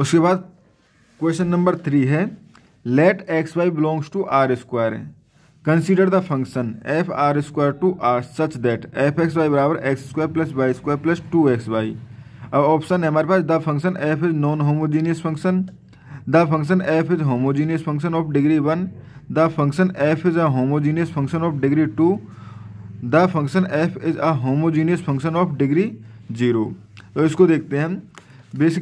उसके बाद question number three है let x y belongs to R square consider the function f R square to R such that f x y बराबर x square plus y square plus two x y अब option है हमारे पास the function f is non homogeneous function the function f is homogeneous function of degree one the function f is a homogeneous function of degree two the function f is a homogeneous function of degree zero तो इसको देखते हैं basic